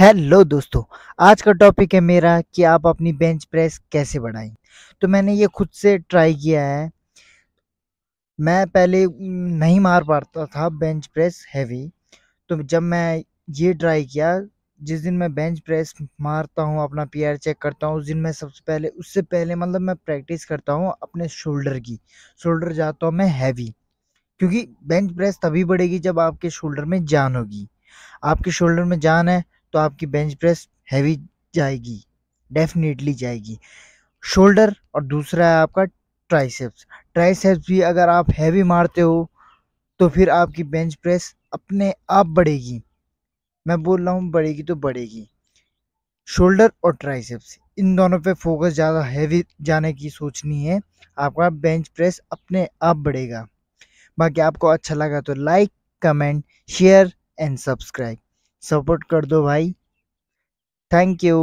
hello दोस्तों आज का टॉपिक है मेरा कि आप अपनी बेंच प्रेस कैसे बढ़ाएं तो मैंने ये खुद से ट्राई किया है मैं पहले नहीं मार पाता था बेंच प्रेस हैवी तो जब मैं ये ट्राई किया जिस दिन मैं बेंच प्रेस मारता हूँ अपना पी चेक करता हूँ उस दिन मैं सबसे पहले उससे पहले मतलब मैं प्रैक्टिस करता हूँ अपने शोल्डर की शोल्डर जाता हूँ मैं हैवी क्योंकि बेंच प्रेस तभी बढ़ेगी जब आपके शोल्डर में जान होगी आपके शोल्डर में जान है तो आपकी बेंच प्रेस हैवी जाएगी डेफिनेटली जाएगी शोल्डर और दूसरा है आपका ट्राइसेप्स ट्राइसेप्स भी अगर आप हैवी मारते हो तो फिर आपकी बेंच प्रेस अपने आप बढ़ेगी मैं बोल रहा हूँ बढ़ेगी तो बढ़ेगी शोल्डर और ट्राइसेप्स इन दोनों पे फोकस ज़्यादा हैवी जाने की सोचनी है आपका बेंच प्रेस अपने आप बढ़ेगा बाकी आपको अच्छा लगा तो like comment share and subscribe support कर दो भाई थैंक यू